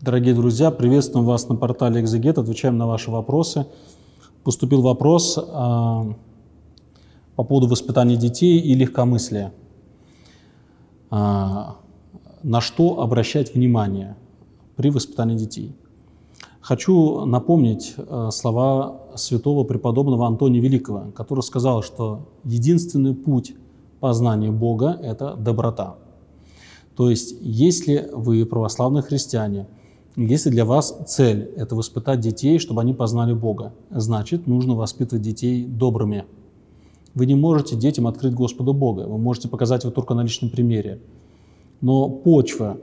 Дорогие друзья, приветствуем вас на портале «Экзегет», отвечаем на ваши вопросы. Поступил вопрос э, по поводу воспитания детей и легкомыслия. Э, на что обращать внимание при воспитании детей? Хочу напомнить э, слова святого преподобного Антония Великого, который сказал, что единственный путь познания Бога – это доброта. То есть, если вы православные христиане – если для вас цель – это воспитать детей, чтобы они познали Бога, значит, нужно воспитывать детей добрыми. Вы не можете детям открыть Господа Бога, вы можете показать его только на личном примере. Но почва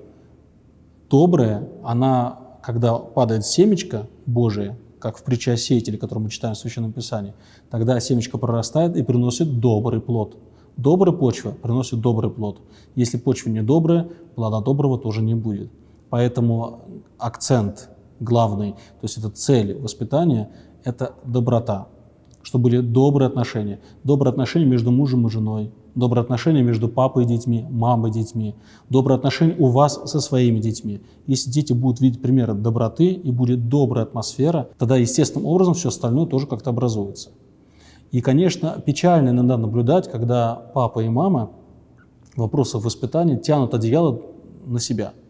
добрая, она, когда падает семечко Божие, как в притче о сеятеле, которую мы читаем в Священном Писании, тогда семечко прорастает и приносит добрый плод. Добрая почва приносит добрый плод. Если почва не добрая, плода доброго тоже не будет. Поэтому акцент главный, то есть это цель воспитания, это доброта, чтобы были добрые отношения. Добрые отношения между мужем и женой, добрые отношения между папой и детьми, мамой и детьми, добрые отношения у вас со своими детьми. Если дети будут видеть примеры доброты и будет добрая атмосфера, тогда естественным образом все остальное тоже как-то образуется. И, конечно, печально иногда наблюдать, когда папа и мама вопросов воспитания тянут одеяло на себя –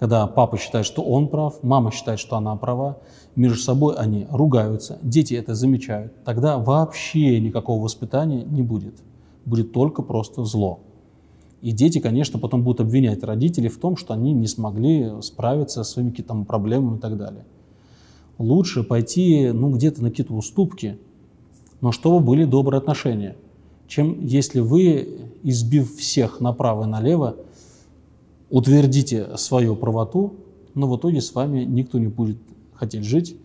когда папа считает, что он прав, мама считает, что она права, между собой они ругаются, дети это замечают, тогда вообще никакого воспитания не будет. Будет только просто зло. И дети, конечно, потом будут обвинять родителей в том, что они не смогли справиться со своими какими-то проблемами и так далее. Лучше пойти ну, где-то на какие-то уступки, но чтобы были добрые отношения, чем если вы, избив всех направо и налево, утвердите свою правоту, но в итоге с вами никто не будет хотеть жить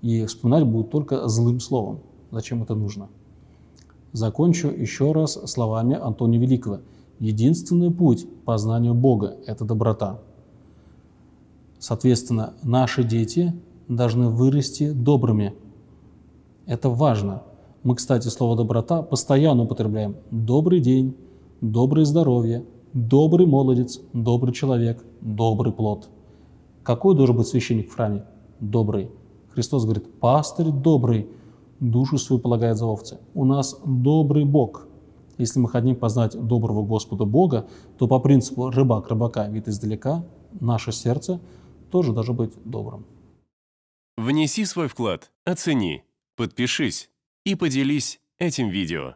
и вспоминать будут только злым словом. Зачем это нужно? Закончу еще раз словами Антония Великого. Единственный путь познанию Бога – это доброта. Соответственно, наши дети должны вырасти добрыми. Это важно. Мы, кстати, слово «доброта» постоянно употребляем. Добрый день, доброе здоровье, Добрый молодец, добрый человек, добрый плод. Какой должен быть священник в храме? Добрый. Христос говорит, пастырь добрый, душу свою полагает за овцы. У нас добрый Бог. Если мы хотим познать доброго Господа Бога, то по принципу рыбак рыбака вид издалека, наше сердце тоже должно быть добрым. Внеси свой вклад, оцени, подпишись и поделись этим видео.